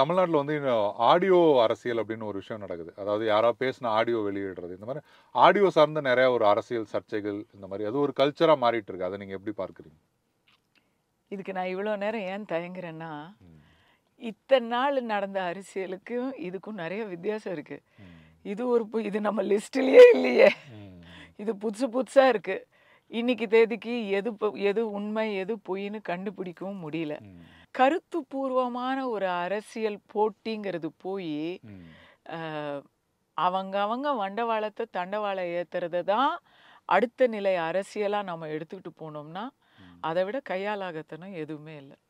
தமிழ்நாட்டில் வந்து ஆடியோ அரசியல் அப்படின்னு ஒரு விஷயம் நடக்குது அதாவது யாராவது பேசின ஆடியோ வெளியிடுறது இந்த மாதிரி ஆடியோ சார்ந்த நிறைய ஒரு அரசியல் சர்ச்சைகள் இந்த மாதிரி அது ஒரு கல்ச்சராக மாறிட்டு இருக்கு அதை நீங்கள் எப்படி பார்க்குறீங்க இதுக்கு நான் இவ்வளோ நேரம் ஏன் தயங்குறேன்னா இத்தனை நாள் நடந்த அரசியலுக்கும் இதுக்கும் நிறைய வித்தியாசம் இருக்குது இது ஒரு இது நம்ம லிஸ்ட்லேயே இல்லையே இது புதுசு புதுசாக இருக்குது இன்னைக்கு தேதிக்கு எது எது உண்மை எது பொய்ன்னு கண்டுபிடிக்கவும் முடியல கருத்து பூர்வமான ஒரு அரசியல் போட்டிங்கிறது போய் அவங்க அவங்க வண்டவாளத்தை தண்டவாளம் ஏத்துறத தான் அடுத்த நிலை அரசியலாக நம்ம எடுத்துக்கிட்டு போனோம்னா அதை விட கையாலாகத்தனம் எதுவுமே இல்லை